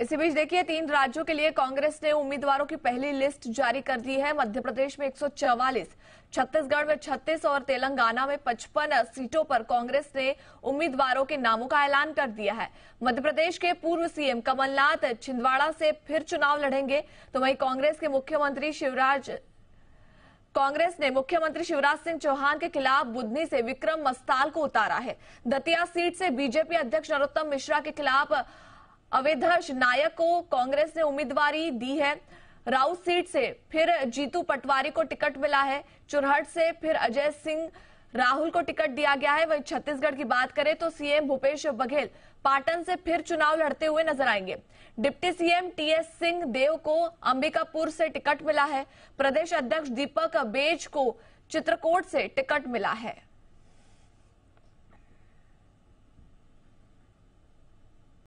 इसी बीच देखिए तीन राज्यों के लिए कांग्रेस ने उम्मीदवारों की पहली लिस्ट जारी कर दी है मध्य प्रदेश में 144, छत्तीसगढ़ में 36 और तेलंगाना में 55 सीटों पर कांग्रेस ने उम्मीदवारों के नामों का ऐलान कर दिया है मध्य प्रदेश के पूर्व सीएम कमलनाथ छिंदवाड़ा से फिर चुनाव लड़ेंगे तो वहीं कांग्रेस के मुख्यमंत्री शिवराज कांग्रेस ने मुख्यमंत्री शिवराज सिंह चौहान के खिलाफ बुधनी से विक्रम मस्ताल को उतारा है दतिया सीट से बीजेपी अध्यक्ष नरोत्तम मिश्रा के खिलाफ अवेधर्श नायक को कांग्रेस ने उम्मीदवारी दी है राउत सीट से फिर जीतू पटवारी को टिकट मिला है चुरहट से फिर अजय सिंह राहुल को टिकट दिया गया है वहीं छत्तीसगढ़ की बात करें तो सीएम भूपेश बघेल पाटन से फिर चुनाव लड़ते हुए नजर आएंगे डिप्टी सीएम टीएस सिंह देव को अंबिकापुर से टिकट मिला है प्रदेश अध्यक्ष दीपक बेज को चित्रकोट से टिकट मिला है